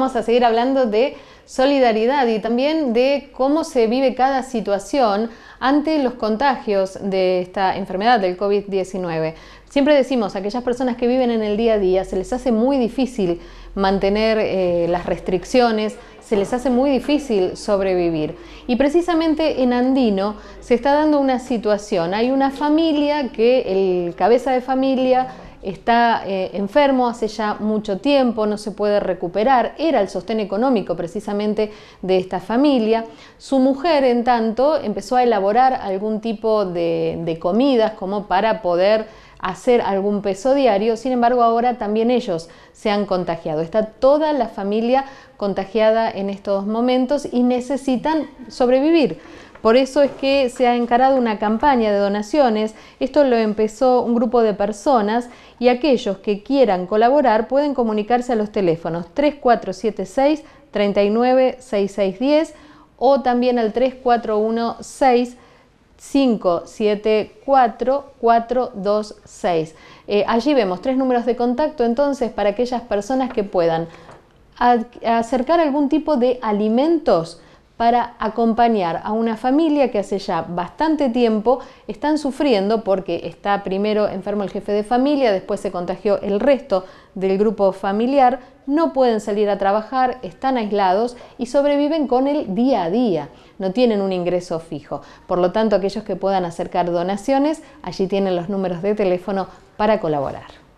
Vamos a seguir hablando de solidaridad y también de cómo se vive cada situación ante los contagios de esta enfermedad del COVID-19. Siempre decimos, aquellas personas que viven en el día a día se les hace muy difícil mantener eh, las restricciones, se les hace muy difícil sobrevivir. Y precisamente en Andino se está dando una situación. Hay una familia que el cabeza de familia está eh, enfermo hace ya mucho tiempo, no se puede recuperar, era el sostén económico precisamente de esta familia. Su mujer, en tanto, empezó a elaborar algún tipo de comidas como para poder hacer algún peso diario, sin embargo ahora también ellos se han contagiado. Está toda la familia contagiada en estos momentos y necesitan sobrevivir. Por eso es que se ha encarado una campaña de donaciones. Esto lo empezó un grupo de personas y aquellos que quieran colaborar pueden comunicarse a los teléfonos 3476 396610 o también al 3416 574426. Eh, allí vemos tres números de contacto entonces para aquellas personas que puedan acercar algún tipo de alimentos para acompañar a una familia que hace ya bastante tiempo están sufriendo porque está primero enfermo el jefe de familia, después se contagió el resto del grupo familiar, no pueden salir a trabajar, están aislados y sobreviven con el día a día, no tienen un ingreso fijo. Por lo tanto, aquellos que puedan acercar donaciones, allí tienen los números de teléfono para colaborar.